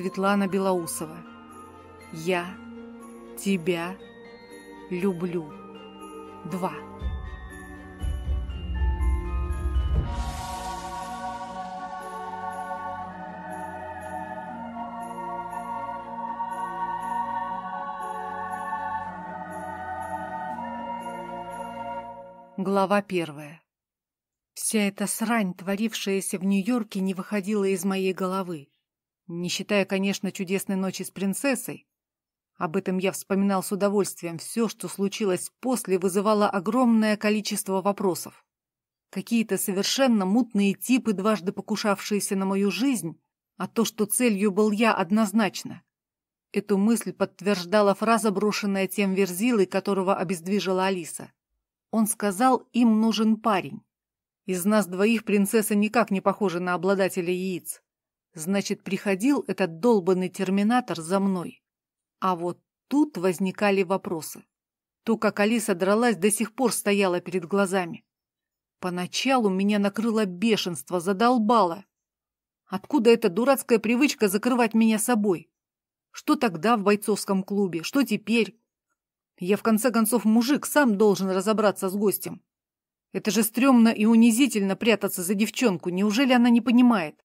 Светлана Белоусова. Я тебя люблю. Два. Глава первая. Вся эта срань, творившаяся в Нью-Йорке, не выходила из моей головы. Не считая, конечно, чудесной ночи с принцессой. Об этом я вспоминал с удовольствием. Все, что случилось после, вызывало огромное количество вопросов. Какие-то совершенно мутные типы, дважды покушавшиеся на мою жизнь, а то, что целью был я, однозначно. Эту мысль подтверждала фраза, брошенная тем верзилой, которого обездвижила Алиса. Он сказал, им нужен парень. Из нас двоих принцесса никак не похожа на обладателя яиц. Значит, приходил этот долбанный терминатор за мной. А вот тут возникали вопросы. То, как Алиса дралась, до сих пор стояла перед глазами. Поначалу меня накрыло бешенство, задолбало. Откуда эта дурацкая привычка закрывать меня собой? Что тогда в бойцовском клубе? Что теперь? Я, в конце концов, мужик, сам должен разобраться с гостем. Это же стрёмно и унизительно прятаться за девчонку. Неужели она не понимает?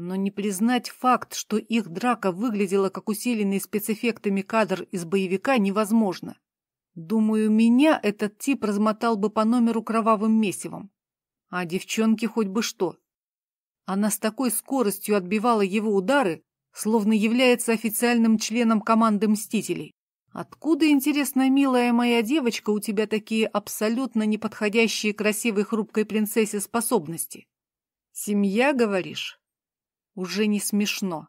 Но не признать факт, что их драка выглядела как усиленный спецэффектами кадр из боевика, невозможно. Думаю, меня этот тип размотал бы по номеру кровавым месивом. А девчонки хоть бы что. Она с такой скоростью отбивала его удары, словно является официальным членом команды «Мстителей». Откуда, интересно, милая моя девочка, у тебя такие абсолютно неподходящие красивой хрупкой принцессе способности? Семья, говоришь? уже не смешно.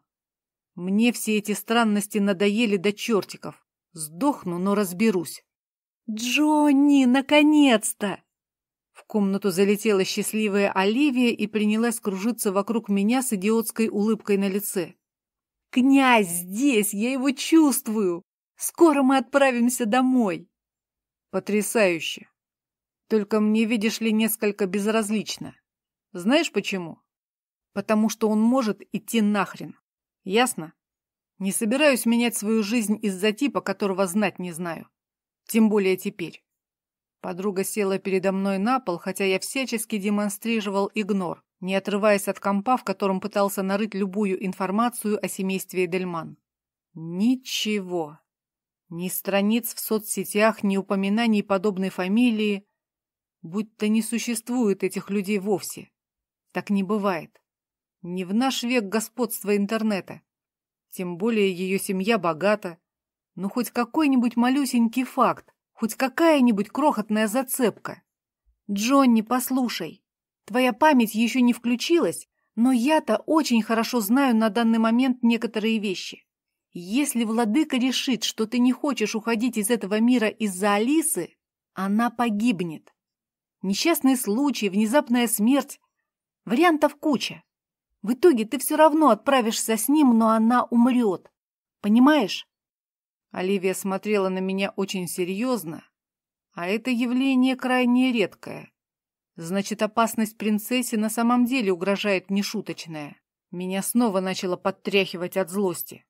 Мне все эти странности надоели до чертиков. Сдохну, но разберусь. «Джонни, наконец-то!» В комнату залетела счастливая Оливия и принялась кружиться вокруг меня с идиотской улыбкой на лице. «Князь здесь! Я его чувствую! Скоро мы отправимся домой!» «Потрясающе! Только мне, видишь ли, несколько безразлично. Знаешь почему?» потому что он может идти нахрен. Ясно? Не собираюсь менять свою жизнь из-за типа, которого знать не знаю. Тем более теперь. Подруга села передо мной на пол, хотя я всячески демонстрировал игнор, не отрываясь от компа, в котором пытался нарыть любую информацию о семействе Дельман. Ничего. Ни страниц в соцсетях, ни упоминаний подобной фамилии. Будь-то не существует этих людей вовсе. Так не бывает. Не в наш век господства интернета. Тем более ее семья богата. Но ну, хоть какой-нибудь малюсенький факт, хоть какая-нибудь крохотная зацепка. Джонни, послушай, твоя память еще не включилась, но я-то очень хорошо знаю на данный момент некоторые вещи. Если владыка решит, что ты не хочешь уходить из этого мира из-за Алисы, она погибнет. Несчастный случай, внезапная смерть. Вариантов куча. В итоге ты все равно отправишься с ним, но она умрет. Понимаешь? Оливия смотрела на меня очень серьезно, а это явление крайне редкое. Значит, опасность принцессе на самом деле угрожает нешуточная. Меня снова начало подтряхивать от злости.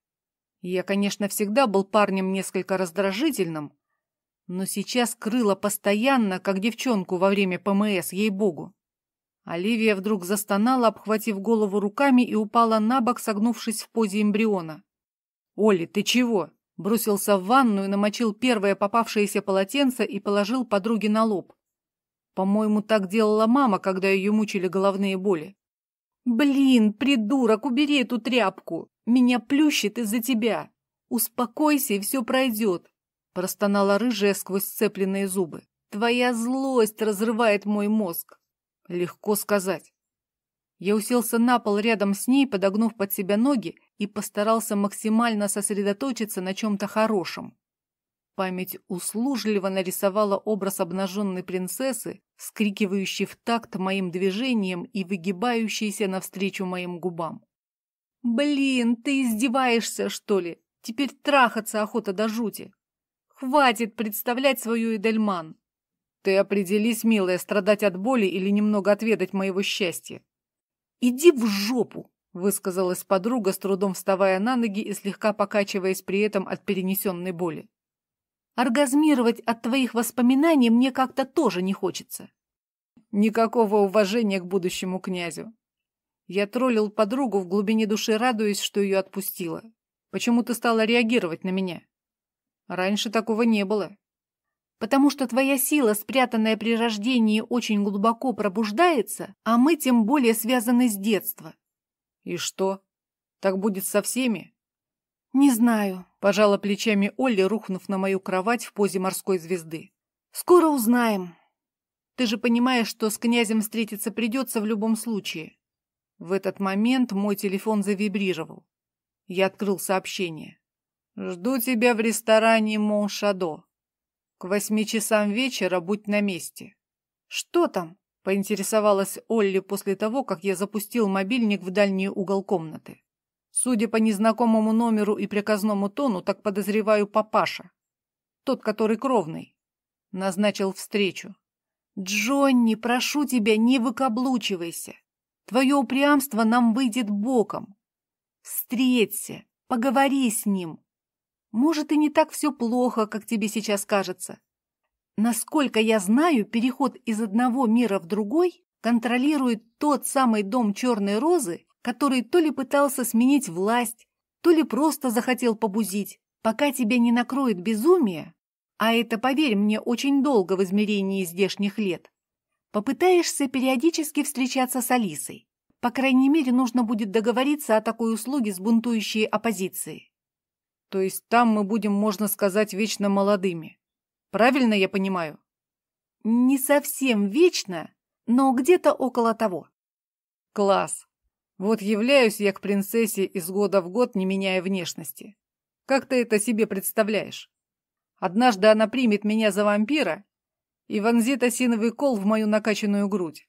Я, конечно, всегда был парнем несколько раздражительным, но сейчас крыла постоянно, как девчонку во время ПМС, ей-богу. Оливия вдруг застонала, обхватив голову руками и упала на бок, согнувшись в позе эмбриона. «Оли, ты чего?» Бросился в ванну и намочил первое попавшееся полотенце и положил подруге на лоб. По-моему, так делала мама, когда ее мучили головные боли. «Блин, придурок, убери эту тряпку! Меня плющит из-за тебя! Успокойся, и все пройдет!» Простонала рыжая сквозь сцепленные зубы. «Твоя злость разрывает мой мозг. Легко сказать. Я уселся на пол рядом с ней, подогнув под себя ноги, и постарался максимально сосредоточиться на чем-то хорошем. Память услужливо нарисовала образ обнаженной принцессы, скрикивающей в такт моим движением и выгибающейся навстречу моим губам. «Блин, ты издеваешься, что ли? Теперь трахаться охота до жути. Хватит представлять свою Эдельман!» Ты определись, милая, страдать от боли или немного отведать моего счастья. Иди в жопу, высказалась подруга, с трудом вставая на ноги и слегка покачиваясь при этом от перенесенной боли. Оргазмировать от твоих воспоминаний мне как-то тоже не хочется. Никакого уважения к будущему князю. Я троллил подругу в глубине души, радуясь, что ее отпустила. Почему ты стала реагировать на меня? Раньше такого не было потому что твоя сила, спрятанная при рождении, очень глубоко пробуждается, а мы тем более связаны с детства. И что? Так будет со всеми? Не знаю, пожала плечами Олли, рухнув на мою кровать в позе морской звезды. Скоро узнаем. Ты же понимаешь, что с князем встретиться придется в любом случае. В этот момент мой телефон завибрировал. Я открыл сообщение. «Жду тебя в ресторане Моншадо». К восьми часам вечера будь на месте. Что там? Поинтересовалась Олли после того, как я запустил мобильник в дальний угол комнаты. Судя по незнакомому номеру и приказному тону, так подозреваю папаша. Тот, который кровный. Назначил встречу. «Джонни, прошу тебя, не выкаблучивайся. Твое упрямство нам выйдет боком. Встреться, поговори с ним, может, и не так все плохо, как тебе сейчас кажется. Насколько я знаю, переход из одного мира в другой контролирует тот самый дом Черной Розы, который то ли пытался сменить власть, то ли просто захотел побузить. Пока тебя не накроет безумие, а это, поверь мне, очень долго в измерении здешних лет, попытаешься периодически встречаться с Алисой. По крайней мере, нужно будет договориться о такой услуге с бунтующей оппозицией. То есть там мы будем, можно сказать, вечно молодыми. Правильно я понимаю? Не совсем вечно, но где-то около того. Класс. Вот являюсь я к принцессе из года в год, не меняя внешности. Как ты это себе представляешь? Однажды она примет меня за вампира и вонзит осиновый кол в мою накачанную грудь.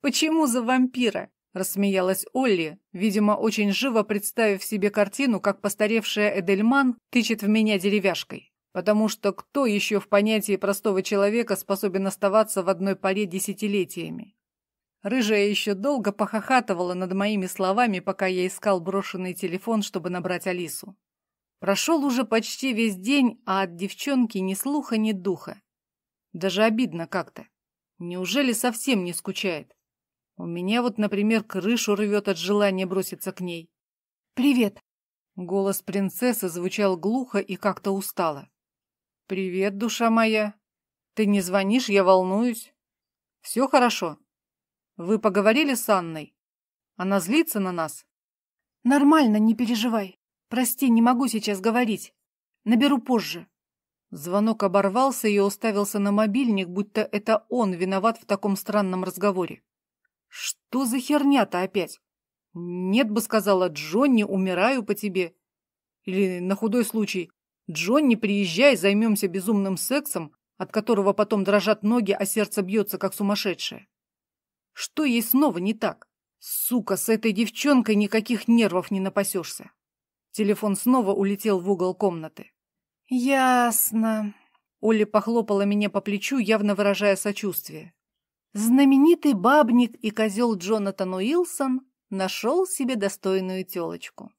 Почему за вампира? – рассмеялась Олли, видимо, очень живо представив себе картину, как постаревшая Эдельман тычет в меня деревяшкой. Потому что кто еще в понятии простого человека способен оставаться в одной паре десятилетиями? Рыжая еще долго похохатывала над моими словами, пока я искал брошенный телефон, чтобы набрать Алису. Прошел уже почти весь день, а от девчонки ни слуха, ни духа. Даже обидно как-то. Неужели совсем не скучает? У меня вот, например, крышу рвет от желания броситься к ней. «Привет!» Голос принцессы звучал глухо и как-то устало. «Привет, душа моя! Ты не звонишь, я волнуюсь. Все хорошо? Вы поговорили с Анной? Она злится на нас?» «Нормально, не переживай. Прости, не могу сейчас говорить. Наберу позже». Звонок оборвался и уставился на мобильник, будто это он виноват в таком странном разговоре. Что за херня-то опять? Нет бы сказала Джонни, умираю по тебе. Или на худой случай, Джонни, приезжай, займемся безумным сексом, от которого потом дрожат ноги, а сердце бьется, как сумасшедшее. Что ей снова не так? Сука, с этой девчонкой никаких нервов не напасешься. Телефон снова улетел в угол комнаты. «Ясно». Оля похлопала меня по плечу, явно выражая сочувствие. Знаменитый бабник и козел Джонатан Уилсон нашел себе достойную телочку.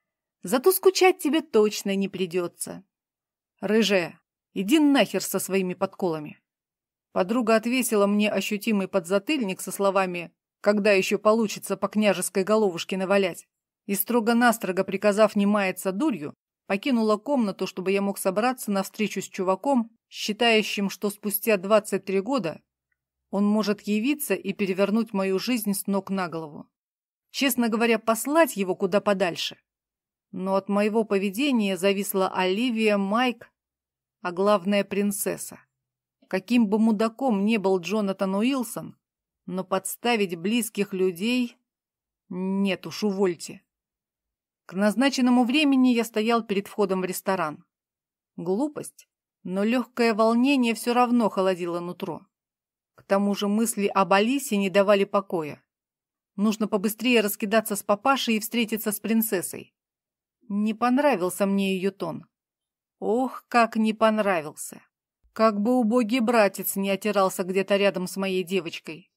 Зато скучать тебе точно не придется. Рыже, иди нахер со своими подколами. Подруга отвесила мне ощутимый подзатыльник со словами «Когда еще получится по княжеской головушке навалять?» и строго-настрого приказав не маяться дурью, покинула комнату, чтобы я мог собраться на встречу с чуваком, считающим, что спустя 23 года он может явиться и перевернуть мою жизнь с ног на голову. Честно говоря, послать его куда подальше. Но от моего поведения зависла Оливия, Майк, а главное принцесса. Каким бы мудаком ни был Джонатан Уилсон, но подставить близких людей... Нет уж, увольте. К назначенному времени я стоял перед входом в ресторан. Глупость, но легкое волнение все равно холодило нутро. К тому же мысли об Алисе не давали покоя. Нужно побыстрее раскидаться с папашей и встретиться с принцессой. Не понравился мне ее тон. Ох, как не понравился. Как бы убогий братец не отирался где-то рядом с моей девочкой.